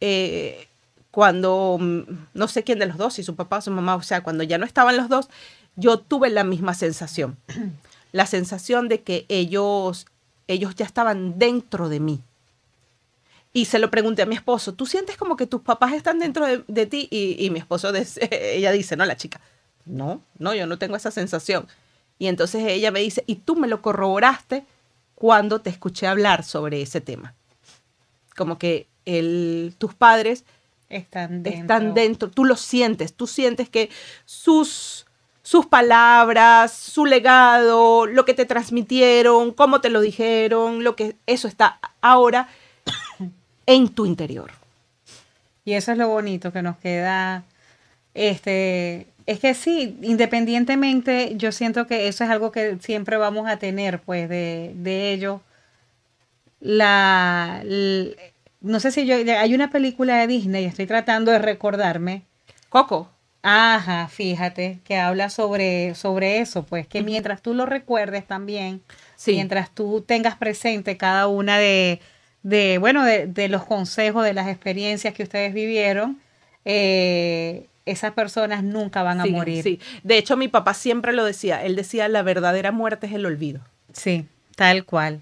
eh, cuando, mm, no sé quién de los dos, si su papá o su mamá, o sea, cuando ya no estaban los dos, yo tuve la misma sensación. *clears throat* La sensación de que ellos, ellos ya estaban dentro de mí. Y se lo pregunté a mi esposo, ¿tú sientes como que tus papás están dentro de, ti? Y, y, mi esposo, *laughs* ella dice, no, la chica, no, no, yo no tengo esa sensación. Y entonces ella me dice, y tú me lo corroboraste cuando te escuché hablar sobre ese tema. Como que el, tus padres están dentro. tú lo sientes, tú sientes que sus, sus palabras, su legado, lo que te transmitieron, cómo te lo dijeron, lo que eso está ahora *coughs* en tu interior. Y eso es lo bonito que nos queda este es que sí, independientemente, yo siento que eso es algo que siempre vamos a tener, pues, de, ello. La, no sé si yo, hay una película de Disney, estoy tratando de recordarme. Coco. Ajá, fíjate, que habla sobre, sobre eso, pues, que mientras tú lo recuerdes también, mientras tú tengas presente cada una de, bueno, de, de, los consejos, de las experiencias que ustedes vivieron, eh, esas personas nunca van a morir. Sí. De hecho, mi papá siempre lo decía. Él decía, la verdadera muerte es el olvido. Sí, tal cual.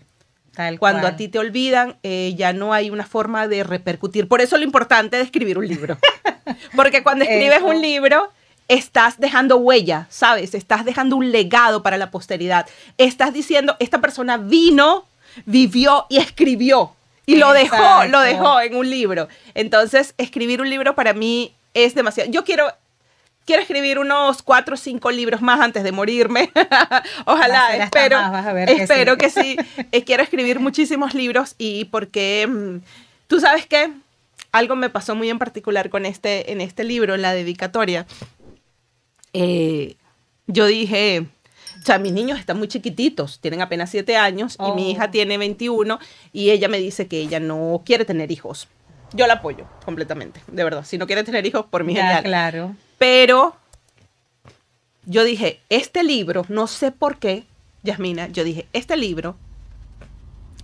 Tal Cuando a ti te olvidan, eh, ya no hay una forma de repercutir. Por eso lo importante es escribir un libro. *laughs* Porque cuando escribes un libro, estás dejando huella, ¿sabes? Estás dejando un legado para la posteridad. Estás diciendo, esta persona vino, vivió y escribió. Y lo dejó, lo dejó en un libro. Entonces, escribir un libro para mí es demasiado. Yo quiero quiero escribir unos cuatro o cinco libros más antes de morirme. *laughs* Ojalá, espero, espero que sí. Eh, quiero escribir *laughs* muchísimos libros y porque mm, tú sabes que algo me pasó muy en particular con este, en este libro, en la dedicatoria. Eh, yo dije, o sea, mis niños están muy chiquititos, tienen apenas siete años y mi hija oh. tiene 21 y ella me dice que ella no quiere tener hijos yo la apoyo completamente, de verdad. Si no quiere tener hijos, por mí, ya, Claro. Pero yo dije, este libro, no sé por qué, Yasmina, yo dije, este libro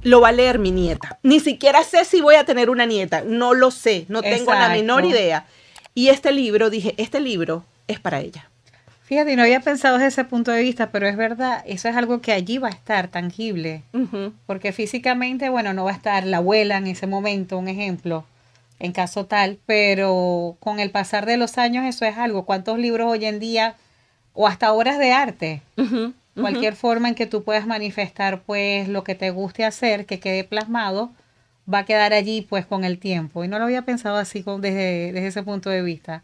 lo va a leer mi nieta. Ni siquiera sé si voy a tener una nieta, no lo sé, no tengo la menor idea. Y este libro, dije, este libro es para ella. Fíjate, no había pensado desde ese punto de vista, pero es verdad, eso es algo que allí va a estar tangible, porque físicamente, bueno, no va a estar la abuela en ese momento, un ejemplo, en caso tal, pero con el pasar de los años eso es algo. ¿Cuántos libros hoy en día o hasta obras de arte? Cualquier forma en que tú puedas manifestar pues lo que te guste hacer, que quede plasmado, va a quedar allí pues con el tiempo. Y no lo había pensado así desde, ese punto de vista.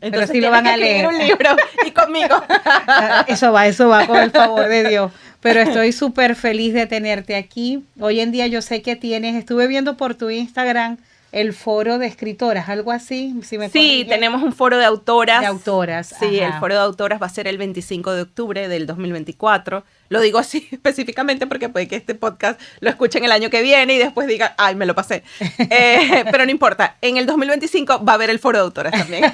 Pero sí lo van a leer. un libro y conmigo. *laughs* eso va, eso va con el favor de Dios. Pero estoy súper feliz de tenerte aquí. Hoy en día yo sé que tienes, estuve viendo por tu Instagram el foro de escritoras, algo así. sí, tenemos un foro de autoras. De autoras. Sí, el foro de autoras va a ser el 25 de octubre del 2024. Lo digo así *laughs* específicamente porque puede que este podcast lo escuchen el año que viene y después digan, ay, me lo pasé. *laughs* Eh, pero no importa, en el 2025 va a haber el foro de autoras también.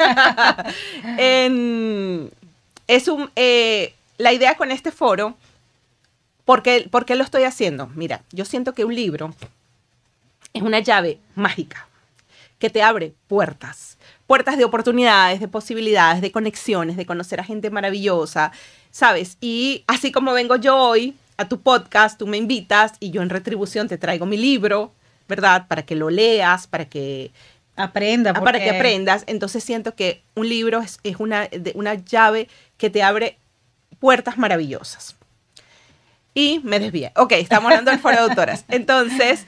*laughs* es un, eh, la idea con este foro, porque ¿por qué lo estoy haciendo? Mira, yo siento que un libro es una llave mágica que te abre puertas, puertas de oportunidades, de posibilidades, de conexiones, de conocer a gente maravillosa, ¿sabes? Y así como vengo yo hoy a tu podcast, tú me invitas y yo en retribución te traigo mi libro, ¿verdad? Para que lo leas, para que... Aprendas. Ah, para que aprendas. Entonces siento que un libro es, una, una llave que te abre puertas maravillosas. Y me desvía. Ok, estamos hablando del foro de autoras. *laughs* Entonces,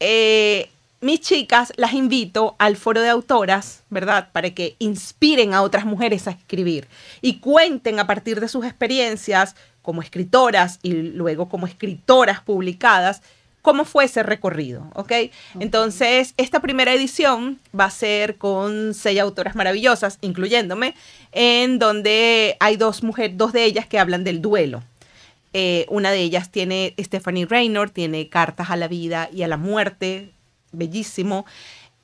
eh, mis chicas, las invito al foro de autoras, ¿verdad? Para que inspiren a otras mujeres a escribir y cuenten a partir de sus experiencias como escritoras y luego como escritoras publicadas, cómo fue ese recorrido, ¿ok? Entonces, esta primera edición va a ser con seis autoras maravillosas, incluyéndome, en donde hay dos mujeres, dos de ellas que hablan del duelo. Eh, una de ellas tiene Stephanie Raynor, tiene Cartas a la Vida y a la Muerte, bellísimo.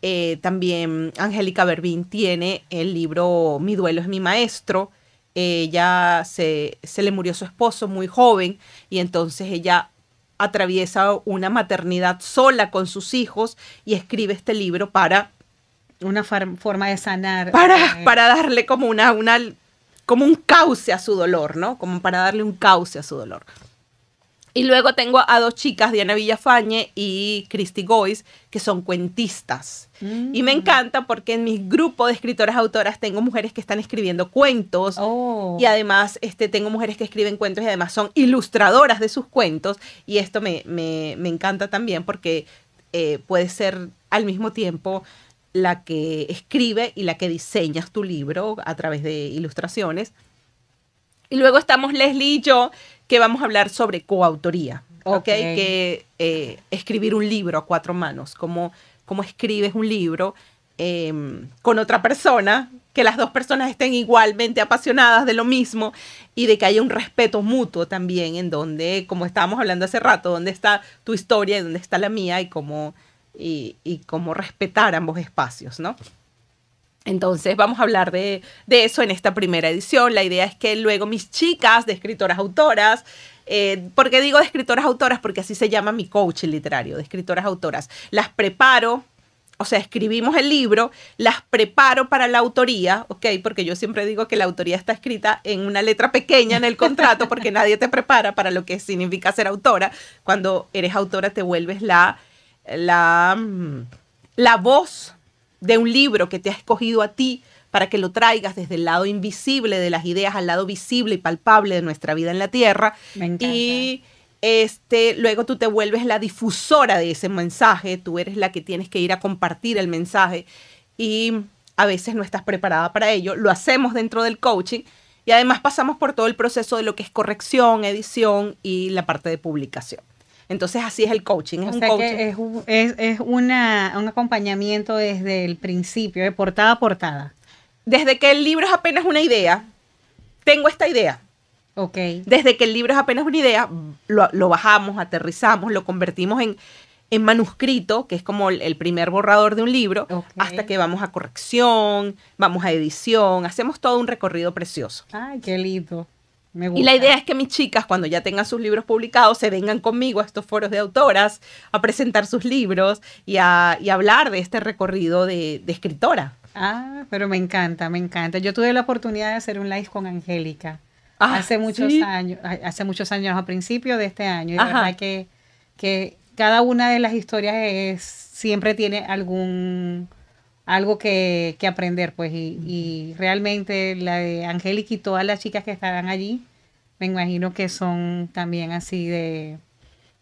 Eh, también Angélica Berbín tiene el libro Mi duelo es mi maestro. Ella se, se le murió su esposo muy joven y entonces ella atraviesa una maternidad sola con sus hijos y escribe este libro para... Una forma de sanar. Para, eh, para darle como, una, una, como un cauce a su dolor, ¿no? Como para darle un cauce a su dolor. Y luego tengo a dos chicas, Diana Villafañe y Christy goyce que son cuentistas. Y me mm. encanta porque en mi grupo de escritoras autoras tengo mujeres que están escribiendo cuentos oh. y además este, tengo mujeres que escriben cuentos y además son ilustradoras de sus cuentos. Y esto me, encanta también porque eh, puede ser al mismo tiempo la que escribe y la que diseñas tu libro a través de ilustraciones. Y luego estamos Leslie y yo, que vamos a hablar sobre coautoría, ¿ok? Que eh, escribir un libro a cuatro manos, cómo, cómo escribes un libro em, con otra persona, que las dos personas estén igualmente apasionadas de lo mismo y de que haya un respeto mutuo también en donde, como estábamos hablando hace rato, dónde está tu historia y dónde está la mía y cómo... Y, y, cómo respetar ambos espacios, ¿no? Entonces vamos a hablar de, eso en esta primera edición. La idea es que luego mis chicas de escritoras autoras, eh, ¿por digo de escritoras autoras? Porque así se llama mi coach literario, de escritoras autoras, las preparo. O sea, escribimos el libro, las preparo para la autoría, ¿ok? Porque yo siempre digo que la autoría está escrita en una letra pequeña en el *laughs* contrato porque nadie te prepara para lo que significa ser autora. Cuando eres autora te vuelves la, la, mm, la voz de un libro que te ha escogido a ti para que lo traigas desde el lado invisible de las ideas al lado visible y palpable de nuestra vida en la Tierra. Y este, luego tú te vuelves la difusora de ese mensaje, tú eres la que tienes que ir a compartir el mensaje y a veces no estás preparada para ello, lo hacemos dentro del coaching y además pasamos por todo el proceso de lo que es corrección, edición y la parte de publicación. Entonces así es el coaching. Es un es, acompañamiento desde el principio, de portada a portada. Desde que el libro es apenas una idea, tengo esta idea. Ok. Desde que el libro es apenas una idea, lo, bajamos, aterrizamos, lo convertimos en, manuscrito, que es como el, primer borrador de un libro, hasta que vamos a corrección, vamos a edición, hacemos todo un recorrido precioso. Ay, qué lindo. Y la idea es que mis chicas, cuando ya tengan sus libros publicados, se vengan conmigo a estos foros de autoras a presentar sus libros y a, hablar de este recorrido de, escritora. Ah, pero me encanta, me encanta. Yo tuve la oportunidad de hacer un live con Angélica. Ah, hace muchos años, hace muchos años, a principio de este año. Y verdad que, que cada una de las historias siempre tiene algún algo que, que aprender, pues, y, y realmente la de Angélica y todas las chicas que estarán allí, me imagino que son también así de,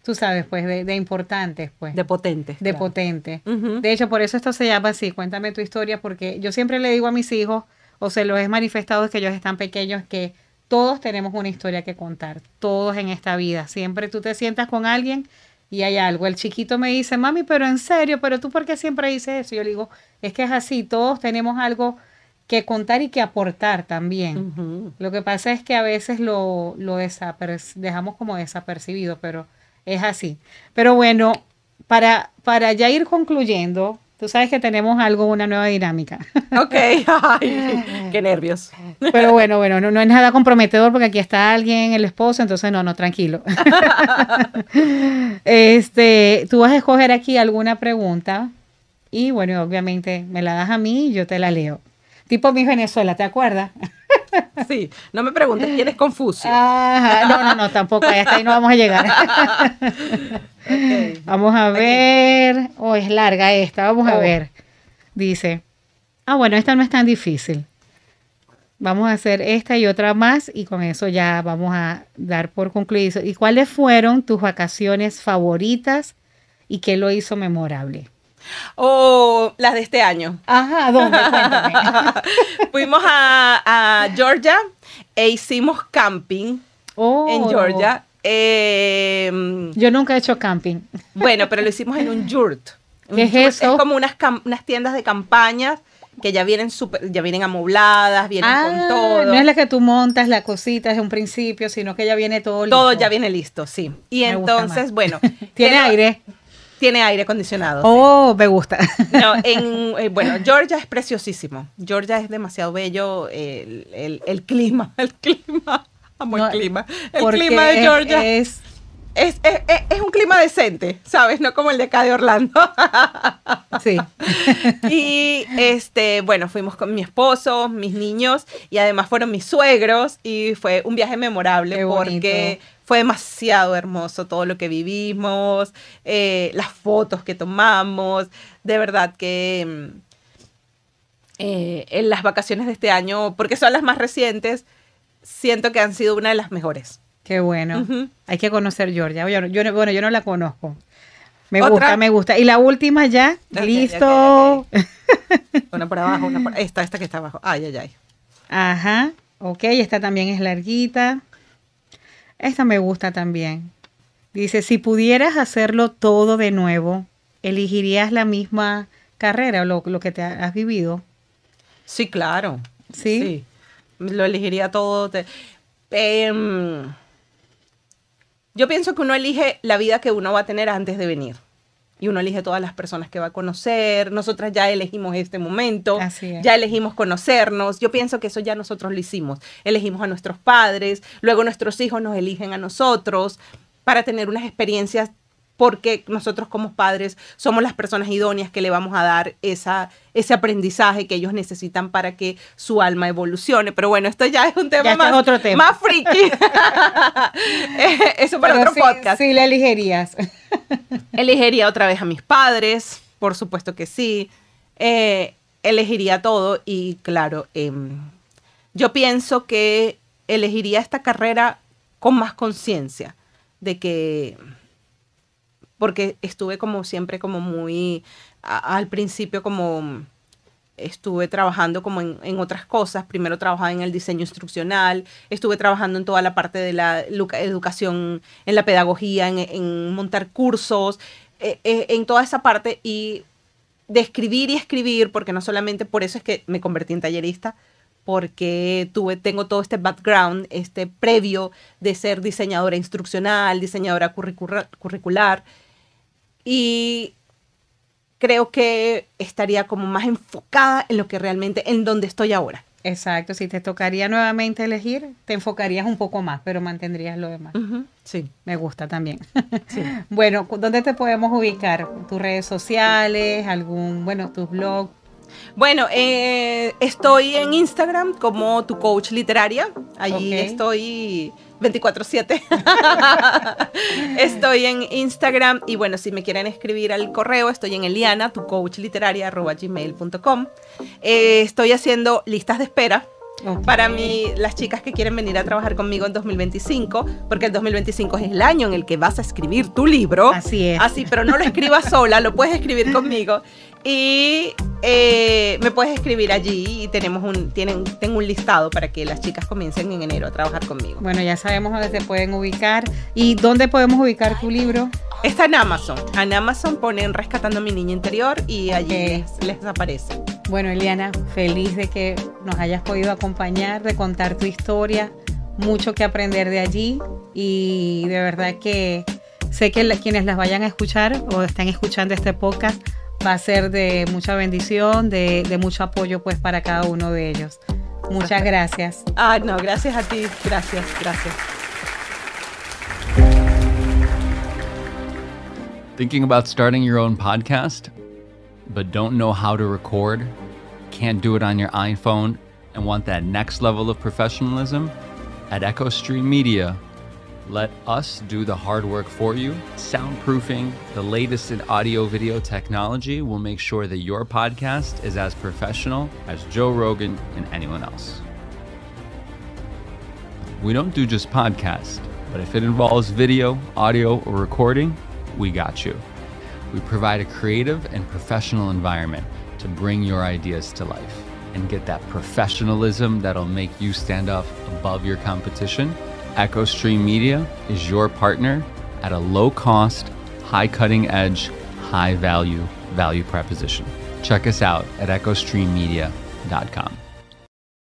tú sabes, pues, de, importantes, pues. De potentes. De potente potentes. De hecho, por eso esto se llama así, cuéntame tu historia, porque yo siempre le digo a mis hijos, o se los he manifestado que ellos están pequeños, que todos tenemos una historia que contar, todos en esta vida. Siempre tú te sientas con alguien y hay algo. El chiquito me dice, mami, pero en serio, pero tú por qué siempre dices eso? Yo le digo, es que es así, todos tenemos algo que contar y que aportar también. Lo que pasa es que a veces lo, lo dejamos como desapercibido, pero es así. Pero bueno, para, para ya ir concluyendo, Tú sabes que tenemos algo, una nueva dinámica. *laughs* Ok, qué nervios. Pero bueno, bueno, no, no, es nada comprometedor porque aquí está alguien, el esposo, entonces no, no, tranquilo. *laughs* este, tú vas a escoger aquí alguna pregunta y bueno, obviamente me la das a mí y yo te la leo. Tipo mi Venezuela, ¿te acuerdas? *laughs* *laughs* Sí, no me preguntes quién es Confucio. *laughs* no, no, no, tampoco, hasta ahí no vamos a llegar. Vamos a ver. Oh, es larga esta, vamos a oh. ver. Dice. Ah, bueno, esta no es tan difícil. Vamos a hacer esta y otra más y con eso ya vamos a dar por concluido. ¿Y cuáles fueron tus vacaciones favoritas y qué lo hizo memorable? O las de este año. Ajá, ¿dónde? Cuéntame. *laughs* Fuimos a, Georgia e hicimos camping en oh. Georgia. Em, Yo nunca he hecho camping. Bueno, pero lo hicimos en un yurt. ¿Qué es eso? Es como unas, unas tiendas de campañas que ya vienen super, ya vienen amobladas, vienen con ah, todo. No es la que tú montas la cosita de un principio, sino que ya viene todo listo. Todo ya viene listo, sí. Y entonces, bueno. *laughs* Tiene aire. Tiene aire acondicionado. Oh, me gusta. *laughs* No, en, *laughs* eh, bueno, Georgia es preciosísimo. Georgia es demasiado bello. El, clima, *laughs* el clima. Amo el clima. El clima de Georgia. Es, es, es, un clima decente, ¿sabes? No como el de acá de Orlando. Sí. Y este, bueno, fuimos con mi esposo, mis niños y además fueron mis suegros y fue un viaje memorable porque fue demasiado hermoso todo lo que vivimos, eh, las fotos que tomamos, de verdad que mm, eh, en las vacaciones de este año, porque son las más recientes, siento que han sido una de las mejores. Qué bueno. Hay que conocer Georgia. bueno, yo no la conozco. Me gusta, me gusta. Y la última ya, listo. *laughs* una por abajo, una por... Esta, esta que está abajo. Ay, ay, ay. Ajá. Ok, esta también es larguita. Esta me gusta también. Dice, si pudieras hacerlo todo de nuevo, ¿elegirías la misma carrera o lo, que te has vivido? Sí, claro. ¿Sí? Lo elegiría todo. Em, yo pienso que uno elige la vida que uno va a tener antes de venir y uno elige todas las personas que va a conocer. Nosotras ya elegimos este momento, ya elegimos conocernos. Yo pienso que eso ya nosotros lo hicimos. Elegimos a nuestros padres, luego nuestros hijos nos eligen a nosotros para tener unas experiencias porque nosotros como padres somos las personas idóneas que le vamos a dar esa, ese aprendizaje que ellos necesitan para que su alma evolucione. Pero bueno, esto ya es un tema, más, otro tema. más friki. *laughs* Eso para otro podcast. Sí, la elegirías. *laughs* elegiría otra vez a mis padres, por supuesto que sí. Eh, elegiría todo y claro, em, yo pienso que elegiría esta carrera con más conciencia de que porque estuve como siempre como muy, al principio como estuve trabajando como en, otras cosas. Primero trabajaba en el diseño instruccional, estuve trabajando en toda la parte de la educación, en la pedagogía, en, montar cursos, eh, eh, en toda esa parte y de escribir y escribir, porque no solamente por eso es que me convertí en tallerista, porque tuve, tengo todo este background, este previo de ser diseñadora instruccional, diseñadora curricular y creo que estaría como más enfocada en lo que realmente, en donde estoy ahora. Exacto, si te tocaría nuevamente elegir, te enfocarías un poco más, pero mantendrías lo demás. Sí. Me gusta también. *laughs* bueno, ¿dónde te podemos ubicar? ¿Tus redes sociales? ¿Algún, bueno, tus blogs? Bueno, eh, estoy en Instagram como tu coach literaria. Allí estoy 24/7. *laughs* estoy en Instagram y bueno, si me quieren escribir al correo, estoy en Eliana, tu coach literaria, gmail.com. Eh, estoy haciendo listas de espera. Para mí, las chicas que quieren venir a trabajar conmigo en 2025, porque el 2025 es el año en el que vas a escribir tu libro. Así es. Así, pero no lo escribas sola, lo puedes escribir conmigo. Y eh, me puedes escribir allí y tenemos un, tienen, tengo un listado para que las chicas comiencen en enero a trabajar conmigo. Bueno, ya sabemos dónde se pueden ubicar. ¿Y dónde podemos ubicar tu libro? Está en Amazon. En Amazon ponen Rescatando a mi niña interior y allí les, aparece. Bueno, Eliana, feliz de que nos hayas podido acompañar, de contar tu historia, mucho que aprender de allí y de verdad que sé que quienes las vayan a escuchar o están escuchando este podcast va a ser de mucha bendición, de, de mucho apoyo pues para cada uno de ellos. Muchas gracias. Ah, no, gracias a ti, gracias, gracias. Thinking about starting your own podcast, but don't know how to record, can't do it on your iPhone, and want that next level of professionalism? At EchoStream Media, let us do the hard work for you. Soundproofing, the latest in audio video technology will make sure that your podcast is as professional as Joe Rogan and anyone else. We don't do just podcasts, but if it involves video, audio, or recording, we got you. We provide a creative and professional environment to bring your ideas to life and get that professionalism that'll make you stand up above your competition EchoStream Media is your partner at a low cost, high cutting edge, high value value proposition. Check us out at echostreammedia.com.